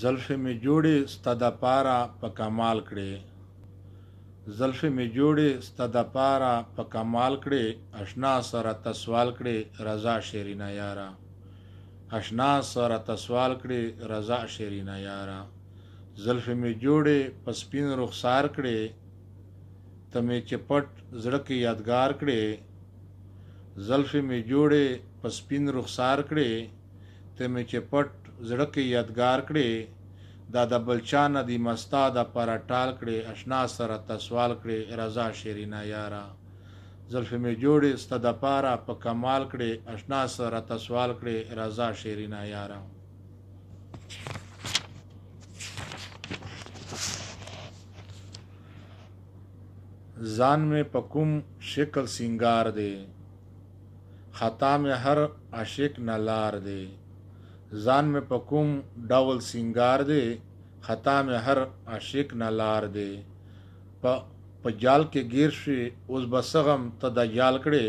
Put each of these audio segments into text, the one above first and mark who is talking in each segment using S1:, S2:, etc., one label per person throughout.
S1: زلف می جوړې ست د پارا په پا کمال کړې زلف می جوړې ست د پارا په پا کمال کړې آشنا سره تسوال کړې رضا شیرینا یارا آشنا سره تسوال کړې رضا شیرینا یارا زلف می جوړې پسپین رخسار کړې تمه چپټ زړه کې یادگار کړې زلف می جوړې پسپین رخسار کړې تمه چپټ زړه کې یادګار کړي دا د بلچان دی مستا د پر ټال کړي آشنا سره تسوال کړي رضا شیرینا یارا زلف می جوړې ست د پارا په پا کمال کړي آشنا سره تسوال کړي رضا شیرینا یارا ځان می پکم شکل سنگار دی خطا می هر عاشق نلار دی ځان مې په کوم ډول سنگار دی خطا مې هر عاشق نه لار دی په په جال کې گیر شي اوس بسغم تدا جال کړي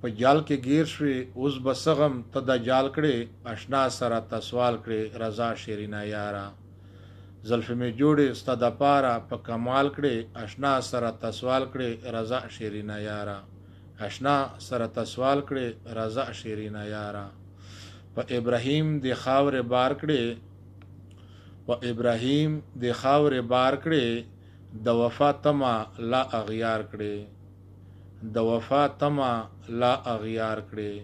S1: په جال کې گیر شي اوس بسغم تدا جال کړي آشنا سره تسوال کړي رضا شیرینا یارا زلف می جوړې ستدا پارا په کمال کړي آشنا سره تسوال کړي رضا شیرینا یارا آشنا سره تسوال کړي رضا شیرینا یارا و ابراهیم د خاور بار کړي و ابراهیم د خاور بار کړي د وفا تما لا اغیار کړي د وفا تما لا اغیار کړي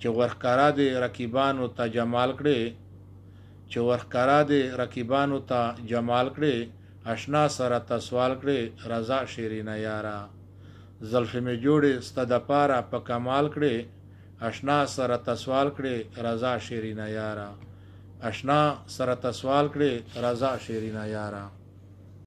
S1: چې ورخکارا د رقیبانو ته جمال کړي چې ورخکارا د رقیبانو ته جمال کړي آشنا سره تسوال کړي رضا شیرین یارا زلفې می جوړې ست د پاره په پا کمال کړي آشنا سره تسوال کړي رضا شیرینا یارا آشنا سره تسوال کړي رضا شیرینا یارا